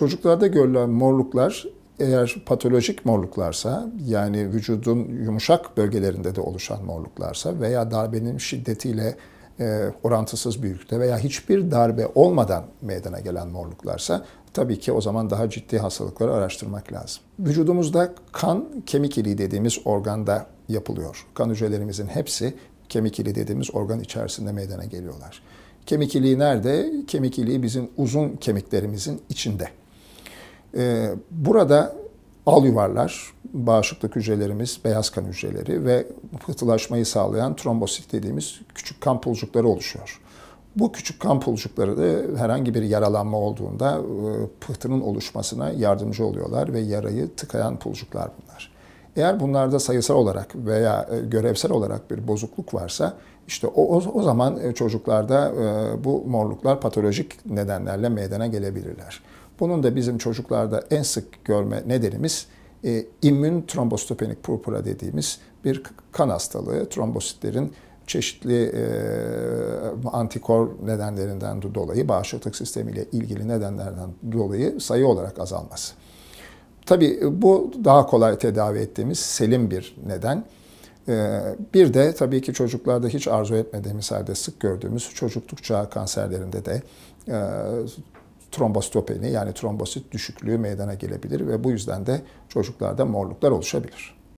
Çocuklarda görülen morluklar eğer patolojik morluklarsa yani vücudun yumuşak bölgelerinde de oluşan morluklarsa veya darbenin şiddetiyle e, orantısız büyüklükte veya hiçbir darbe olmadan meydana gelen morluklarsa tabii ki o zaman daha ciddi hastalıkları araştırmak lazım. Vücudumuzda kan kemik iliği dediğimiz organda yapılıyor. Kan hücrelerimizin hepsi kemik iliği dediğimiz organ içerisinde meydana geliyorlar. Kemik iliği nerede? Kemik iliği bizim uzun kemiklerimizin içinde. E, burada al yuvarlar, bağışıklık hücrelerimiz, beyaz kan hücreleri ve pıhtılaşmayı sağlayan trombosit dediğimiz küçük kan pulcukları oluşuyor. Bu küçük kan pulcukları da herhangi bir yaralanma olduğunda e, pıhtının oluşmasına yardımcı oluyorlar ve yarayı tıkayan pulcuklar bunlar. Eğer bunlarda sayısal olarak veya e, görevsel olarak bir bozukluk varsa işte o, o, o zaman e, çocuklarda bu morluklar patolojik nedenlerle meydana gelebilirler. Bunun da bizim çocuklarda en sık görme nedenimiz e, immün trombositopenik purpura dediğimiz bir kan hastalığı. Trombositlerin çeşitli e, antikor nedenlerinden dolayı, bağışıklık sistemiyle ilgili nedenlerden dolayı sayı olarak azalması. Tabii e, bu daha kolay tedavi ettiğimiz selim bir neden. E, bir de tabii ki çocuklarda hiç arzu etmediğimiz halde sık gördüğümüz çocukluk çağı kanserlerinde de e, trombositopeni yani trombosit düşüklüğü meydana gelebilir ve bu yüzden de çocuklarda morluklar oluşabilir.